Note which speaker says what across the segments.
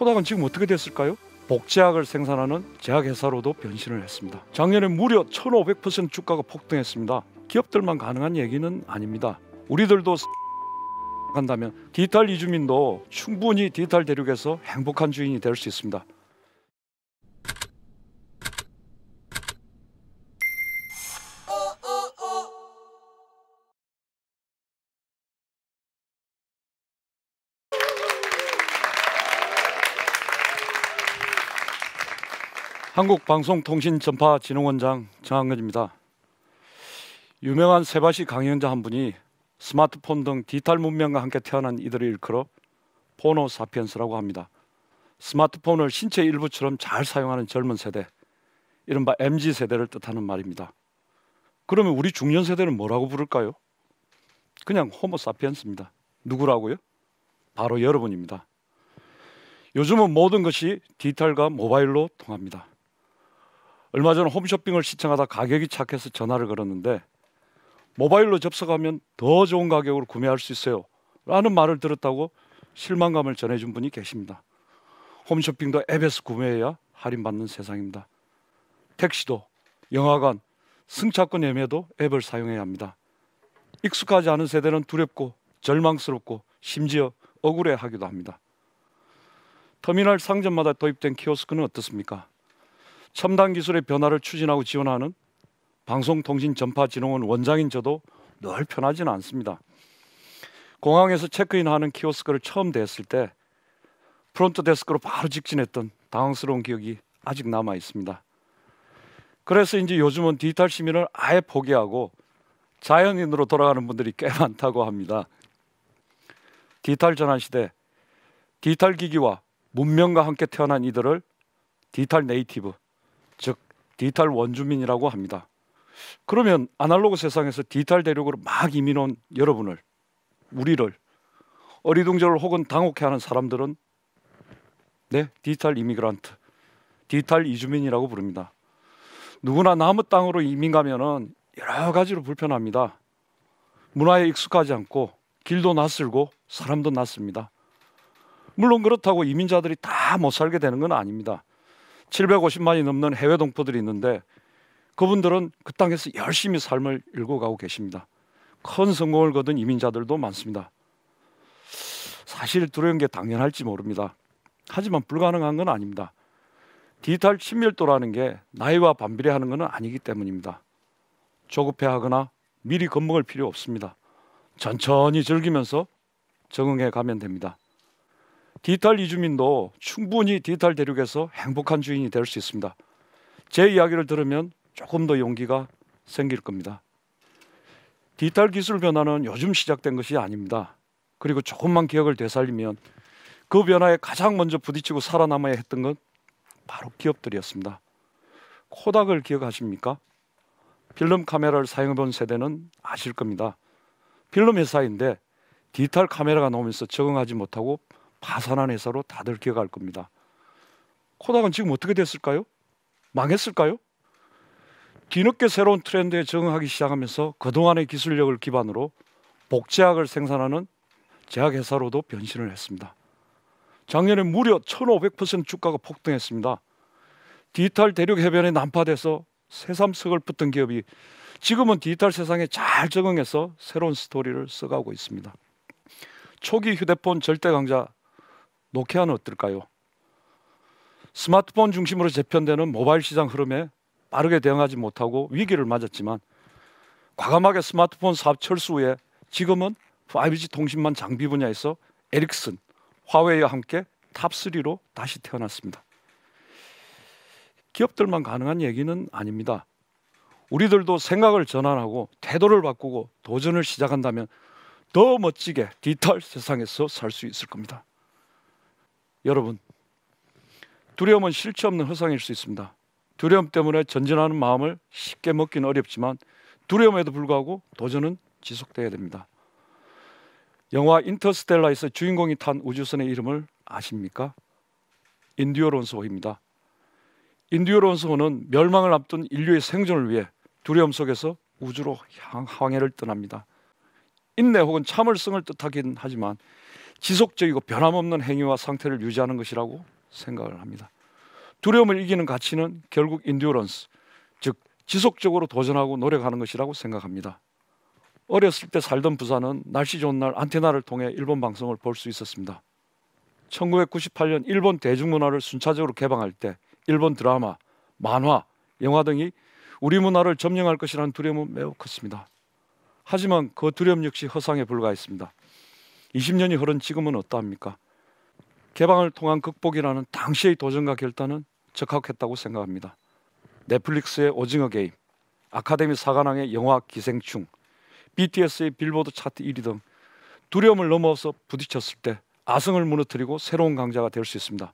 Speaker 1: 코닥은 지금 어떻게 됐을까요? 복제약을 생산하는 제약회사로도 변신을 했습니다. 작년에 무려 1,500% 주가가 폭등했습니다. 기업들만 가능한 얘기는 아닙니다. 우리들도 한다면 디지털 이주민도 충분히 디지털 대륙에서 행복한 주인이 될 수 있습니다. 한국방송통신전파진흥원장 정한근입니다. 유명한 세바시 강연자 한 분이 스마트폰 등 디지털 문명과 함께 태어난 이들을 일컬어 포노 사피엔스라고 합니다. 스마트폰을 신체 일부처럼 잘 사용하는 젊은 세대, 이른바 MZ 세대를 뜻하는 말입니다. 그러면 우리 중년 세대는 뭐라고 부를까요? 그냥 호모 사피엔스입니다. 누구라고요? 바로 여러분입니다. 요즘은 모든 것이 디지털과 모바일로 통합니다. 얼마 전 홈쇼핑을 시청하다 가격이 착해서 전화를 걸었는데 모바일로 접속하면 더 좋은 가격으로 구매할 수 있어요. 라는 말을 들었다고 실망감을 전해준 분이 계십니다. 홈쇼핑도 앱에서 구매해야 할인받는 세상입니다. 택시도 영화관, 승차권 예매도 앱을 사용해야 합니다. 익숙하지 않은 세대는 두렵고 절망스럽고 심지어 억울해하기도 합니다. 터미널 상점마다 도입된 키오스크는 어떻습니까? 첨단 기술의 변화를 추진하고 지원하는 방송통신전파진흥원 원장인 저도 늘 편하지는 않습니다. 공항에서 체크인하는 키오스크를 처음 대했을 때 프론트 데스크로 바로 직진했던 당황스러운 기억이 아직 남아 있습니다. 그래서 이제 요즘은 디지털 시민을 아예 포기하고 자연인으로 돌아가는 분들이 꽤 많다고 합니다. 디지털 전환 시대, 디지털 기기와 문명과 함께 태어난 이들을 디지털 네이티브, 즉 디지털 원주민이라고 합니다. 그러면 아날로그 세상에서 디지털 대륙으로 막 이민 온 여러분을 우리를 어리둥절 혹은 당혹해 하는 사람들은 네, 디지털 이미그란트, 디지털 이주민이라고 부릅니다. 누구나 남의 땅으로 이민 가면은 여러 가지로 불편합니다. 문화에 익숙하지 않고 길도 낯설고 사람도 낯습니다. 물론 그렇다고 이민자들이 다 못 살게 되는 건 아닙니다. 750만이 넘는 해외 동포들이 있는데 그분들은 그 땅에서 열심히 삶을 일고 가고 계십니다. 큰 성공을 거둔 이민자들도 많습니다. 사실 두려운 게 당연할지 모릅니다. 하지만 불가능한 건 아닙니다. 디지털 친밀도라는 게 나이와 반비례하는 것은 아니기 때문입니다. 조급해하거나 미리 겁먹을 필요 없습니다. 천천히 즐기면서 적응해 가면 됩니다. 디지털 이주민도 충분히 디지털 대륙에서 행복한 주인이 될 수 있습니다. 제 이야기를 들으면 조금 더 용기가 생길 겁니다. 디지털 기술 변화는 요즘 시작된 것이 아닙니다. 그리고 조금만 기억을 되살리면 그 변화에 가장 먼저 부딪히고 살아남아야 했던 건 바로 기업들이었습니다. 코닥을 기억하십니까? 필름 카메라를 사용해 본 세대는 아실 겁니다. 필름 회사인데 디지털 카메라가 나오면서 적응하지 못하고 파산한 회사로 다들 기억할 겁니다. 코닥은 지금 어떻게 됐을까요? 망했을까요? 뒤늦게 새로운 트렌드에 적응하기 시작하면서 그동안의 기술력을 기반으로 복제약을 생산하는 제약회사로도 변신을 했습니다. 작년에 무려 1,500% 주가가 폭등했습니다. 디지털 대륙 해변에 난파돼서 새삼 서글프던 기업이 지금은 디지털 세상에 잘 적응해서 새로운 스토리를 써가고 있습니다. 초기 휴대폰 절대 강자 노키아는 어떨까요? 스마트폰 중심으로 재편되는 모바일 시장 흐름에 빠르게 대응하지 못하고 위기를 맞았지만 과감하게 스마트폰 사업 철수 후에 지금은 5G 통신망 장비 분야에서 에릭슨, 화웨이와 함께 탑3로 다시 태어났습니다. 기업들만 가능한 얘기는 아닙니다. 우리들도 생각을 전환하고 태도를 바꾸고 도전을 시작한다면 더 멋지게 디지털 세상에서 살 수 있을 겁니다. 여러분 두려움은 실체 없는 허상일 수 있습니다. 두려움 때문에 전진하는 마음을 쉽게 먹기는 어렵지만 두려움에도 불구하고 도전은 지속돼야 됩니다. 영화 인터스텔라에서 주인공이 탄 우주선의 이름을 아십니까? 인듀어론스호입니다. 인듀어론스호는 멸망을 앞둔 인류의 생존을 위해 두려움 속에서 우주로 향, 항해를 떠납니다. 인내 혹은 참을성을 뜻하긴 하지만 지속적이고 변함없는 행위와 상태를 유지하는 것이라고 생각을 합니다. 두려움을 이기는 가치는 결국 인듀런스, 즉 지속적으로 도전하고 노력하는 것이라고 생각합니다. 어렸을 때 살던 부산은 날씨 좋은 날 안테나를 통해 일본 방송을 볼 수 있었습니다. 1998년 일본 대중문화를 순차적으로 개방할 때 일본 드라마, 만화, 영화 등이 우리 문화를 점령할 것이라는 두려움은 매우 컸습니다. 하지만 그 두려움 역시 허상에 불과했습니다. 20년이 흐른 지금은 어떠합니까? 개방을 통한 극복이라는 당시의 도전과 결단은 적합했다고 생각합니다. 넷플릭스의 오징어 게임, 아카데미 사관왕의 영화 기생충, BTS의 빌보드 차트 1위 등 두려움을 넘어서 부딪혔을 때 아성을 무너뜨리고 새로운 강자가 될 수 있습니다.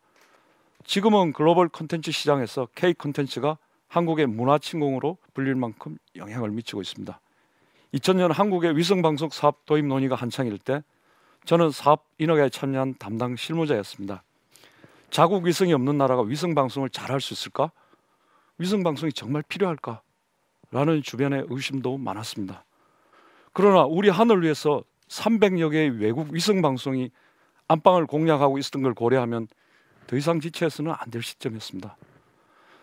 Speaker 1: 지금은 글로벌 콘텐츠 시장에서 K 콘텐츠가 한국의 문화 침공으로 불릴 만큼 영향을 미치고 있습니다. 2000년 한국의 위성 방송 사업 도입 논의가 한창일 때 저는 사업 인허가에 참여한 담당 실무자였습니다. 자국 위성이 없는 나라가 위성 방송을 잘할 수 있을까? 위성 방송이 정말 필요할까? 라는 주변의 의심도 많았습니다. 그러나 우리 하늘 위에서 300여 개의 외국 위성 방송이 안방을 공략하고 있었던 걸 고려하면 더 이상 지체해서는 안 될 시점이었습니다.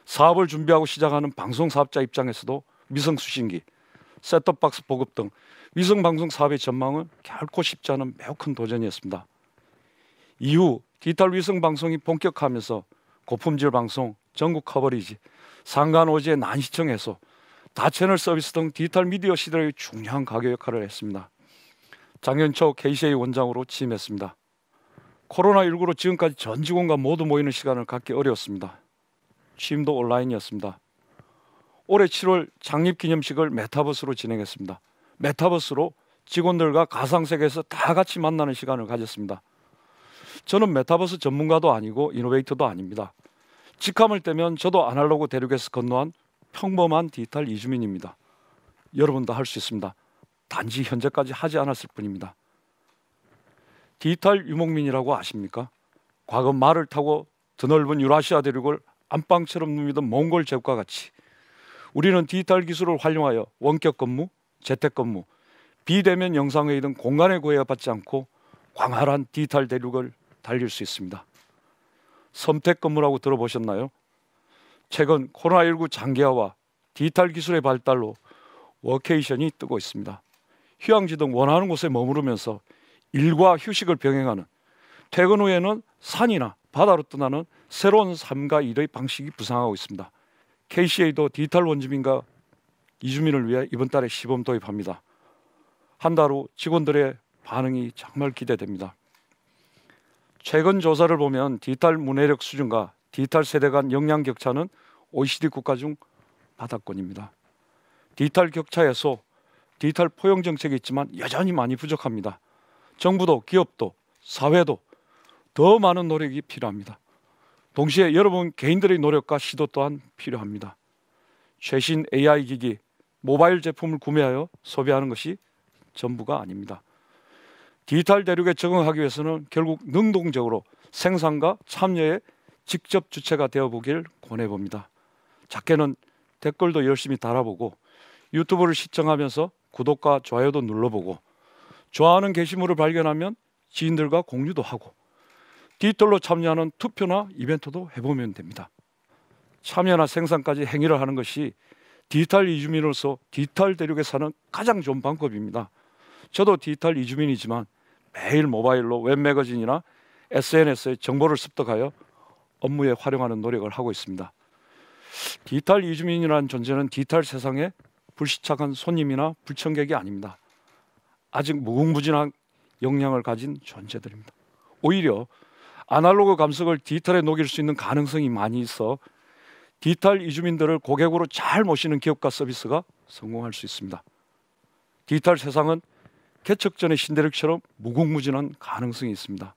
Speaker 1: 사업을 준비하고 시작하는 방송 사업자 입장에서도 위성 수신기, 셋톱박스 보급 등 위성방송 사업의 전망은 결코 쉽지 않은 매우 큰 도전이었습니다. 이후 디지털 위성방송이 본격화하면서 고품질 방송, 전국 커버리지, 상간 오지의 난시청 에서 다채널 서비스 등 디지털 미디어 시대의 중요한 가교 역할을 했습니다. 작년 초 KCA 원장으로 취임했습니다. 코로나19로 지금까지 전 직원과 모두 모이는 시간을 갖기 어려웠습니다. 취임도 온라인이었습니다. 올해 7월 장립기념식을 메타버스로 진행했습니다. 메타버스로 직원들과 가상세계에서 다 같이 만나는 시간을 가졌습니다. 저는 메타버스 전문가도 아니고 이노베이터도 아닙니다. 직함을 떼면 저도 아날로그 대륙에서 건너한 평범한 디지털 이주민입니다. 여러분도 할 수 있습니다. 단지 현재까지 하지 않았을 뿐입니다. 디지털 유목민이라고 아십니까? 과거 말을 타고 드넓은 유라시아 대륙을 안방처럼 누미던 몽골 제국과 같이 우리는 디지털 기술을 활용하여 원격 근무, 재택 근무, 비대면 영상회의 등 공간에 구애받지 않고 광활한 디지털 대륙을 달릴 수 있습니다. 선택 근무라고 들어보셨나요? 최근 코로나19 장기화와 디지털 기술의 발달로 워케이션이 뜨고 있습니다. 휴양지 등 원하는 곳에 머무르면서 일과 휴식을 병행하는 퇴근 후에는 산이나 바다로 떠나는 새로운 삶과 일의 방식이 부상하고 있습니다. KCA도 디지털 원주민과 이주민을 위해 이번 달에 시범 도입합니다. 한 달 후 직원들의 반응이 정말 기대됩니다. 최근 조사를 보면 디지털 문해력 수준과 디지털 세대 간 역량 격차는 OECD 국가 중 바닥권입니다. 디지털 격차에서 디지털 포용 정책이 있지만 여전히 많이 부족합니다. 정부도 기업도 사회도 더 많은 노력이 필요합니다. 동시에 여러분 개인들의 노력과 시도 또한 필요합니다. 최신 AI 기기, 모바일 제품을 구매하여 소비하는 것이 전부가 아닙니다. 디지털 대륙에 적응하기 위해서는 결국 능동적으로 생산과 참여의 직접 주체가 되어 보길 권해 봅니다. 작게는 댓글도 열심히 달아보고 유튜브를 시청하면서 구독과 좋아요도 눌러보고 좋아하는 게시물을 발견하면 지인들과 공유도 하고 디지털로 참여하는 투표나 이벤트도 해보면 됩니다. 참여나 생산까지 행위를 하는 것이 디지털 이주민으로서 디지털 대륙에 사는 가장 좋은 방법입니다. 저도 디지털 이주민이지만 매일 모바일로 웹매거진이나 SNS에 정보를 습득하여 업무에 활용하는 노력을 하고 있습니다. 디지털 이주민이라는 존재는 디지털 세상에 불시착한 손님이나 불청객이 아닙니다. 아직 무궁무진한 역량을 가진 존재들입니다. 오히려 아날로그 감성을 디지털에 녹일 수 있는 가능성이 많이 있어 디지털 이주민들을 고객으로 잘 모시는 기업과 서비스가 성공할 수 있습니다. 디지털 세상은 개척전의 신대륙처럼 무궁무진한 가능성이 있습니다.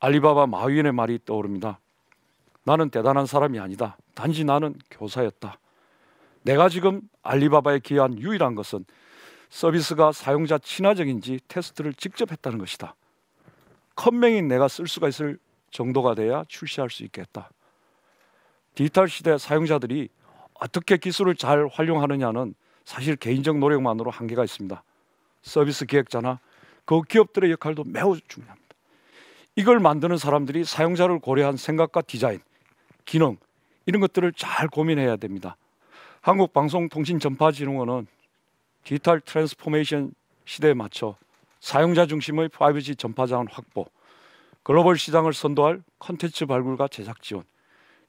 Speaker 1: 알리바바 마윈의 말이 떠오릅니다. 나는 대단한 사람이 아니다. 단지 나는 교사였다. 내가 지금 알리바바에 기여한 유일한 것은 서비스가 사용자 친화적인지 테스트를 직접 했다는 것이다. 컴맹인 내가 쓸 수가 있을 정도가 돼야 출시할 수 있겠다. 디지털 시대 사용자들이 어떻게 기술을 잘 활용하느냐는 사실 개인적 노력만으로 한계가 있습니다. 서비스 기획자나 그 기업들의 역할도 매우 중요합니다. 이걸 만드는 사람들이 사용자를 고려한 생각과 디자인, 기능 이런 것들을 잘 고민해야 됩니다. 한국방송통신전파진흥원은 디지털 트랜스포메이션 시대에 맞춰 사용자 중심의 5G 전파 장 확보, 글로벌 시장을 선도할 컨텐츠 발굴과 제작 지원,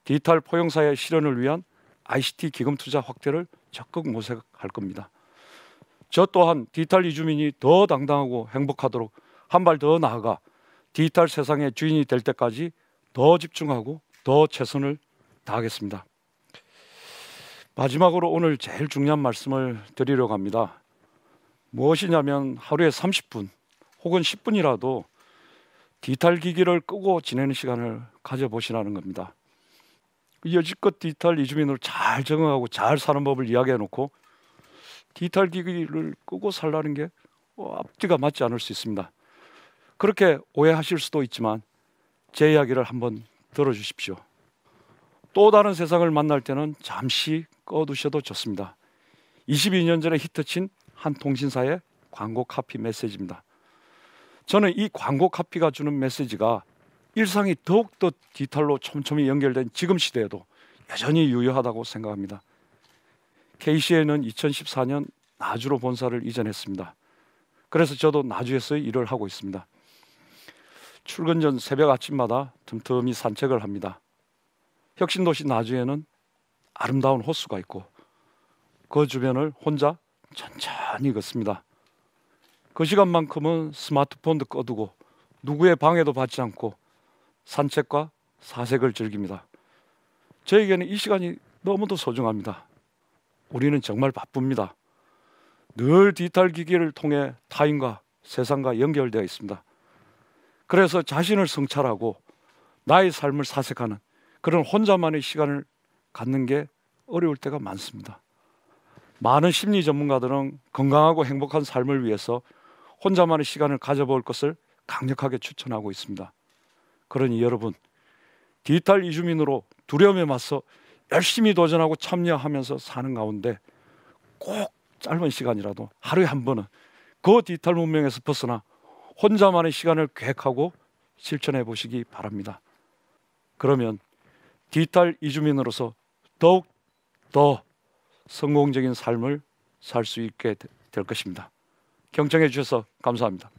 Speaker 1: 디지털 포용사의 실현을 위한 ICT 기금 투자 확대를 적극 모색할 겁니다. 저 또한 디지털 이주민이 더 당당하고 행복하도록 한 발 더 나아가 디지털 세상의 주인이 될 때까지 더 집중하고 더 최선을 다하겠습니다. 마지막으로 오늘 제일 중요한 말씀을 드리려고 합니다. 무엇이냐면 하루에 30분 혹은 10분이라도 디지털 기기를 끄고 지내는 시간을 가져보시라는 겁니다. 여지껏 디지털 이주민으로 잘 적응하고 잘 사는 법을 이야기해 놓고 디지털 기기를 끄고 살라는 게 어, 앞뒤가 맞지 않을 수 있습니다. 그렇게 오해하실 수도 있지만 제 이야기를 한번 들어주십시오. 또 다른 세상을 만날 때는 잠시 꺼두셔도 좋습니다. 22년 전에 히트친 한 통신사의 광고 카피 메시지입니다. 저는 이 광고 카피가 주는 메시지가 일상이 더욱더 디지털로 촘촘히 연결된 지금 시대에도 여전히 유효하다고 생각합니다. KC에는 2014년 나주로 본사를 이전했습니다. 그래서 저도 나주에서 일을 하고 있습니다. 출근 전 새벽 아침마다 틈틈이 산책을 합니다. 혁신도시 나주에는 아름다운 호수가 있고 그 주변을 혼자 천천히 걷습니다그 시간만큼은 스마트폰도 꺼두고 누구의 방해도 받지 않고 산책과 사색을 즐깁니다. 저에게는 이 시간이 너무도 소중합니다. 우리는 정말 바쁩니다. 늘 디지털 기기를 통해 타인과 세상과 연결되어 있습니다. 그래서 자신을 성찰하고 나의 삶을 사색하는 그런 혼자만의 시간을 갖는 게 어려울 때가 많습니다. 많은 심리 전문가들은 건강하고 행복한 삶을 위해서 혼자만의 시간을 가져볼 것을 강력하게 추천하고 있습니다. 그러니 여러분 디지털 이주민으로 두려움에 맞서 열심히 도전하고 참여하면서 사는 가운데 꼭 짧은 시간이라도 하루에 한 번은 그 디지털 문명에서 벗어나 혼자만의 시간을 계획하고 실천해 보시기 바랍니다. 그러면 디지털 이주민으로서 더욱 더 성공적인 삶을 살 수 있게 될 것입니다. 경청해 주셔서 감사합니다.